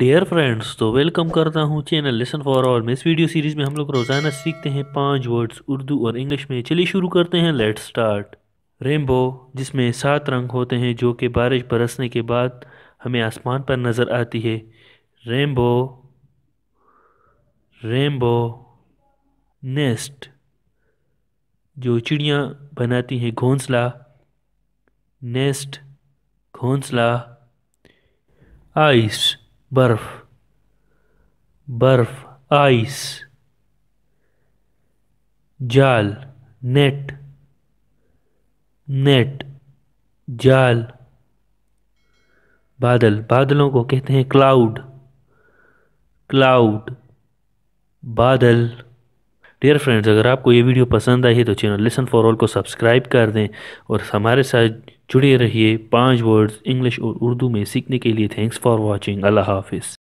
dear friends तो welcome करता हूँ चैनल लेसन फॉर ऑल में इस वीडियो सीरीज़ में हम लोग रोज़ाना सीखते हैं पांच वर्ड्स उर्दू और इंग्लिश में चलिए शुरू करते हैं लेट स्टार्ट रेनबो जिसमें सात रंग होते हैं जो कि बारिश बरसने के बाद हमें आसमान पर नज़र आती है रेनबो रेनबो नेस्ट जो चिड़ियाँ बनाती हैं घोंसला नेस्ट घोंसला आइस बर्फ बर्फ आइस जाल नेट नेट जाल बादल बादलों को कहते हैं क्लाउड क्लाउड बादल डियर फ्रेंड्स अगर आपको ये वीडियो पसंद आई है तो चैनल लिसन फॉर ऑल को सब्सक्राइब कर दें और हमारे साथ जुड़े रहिए पांच वर्ड्स इंग्लिश और उर्दू में सीखने के लिए थैंक्स फॉर वॉचिंग अल्लाह हाफिज़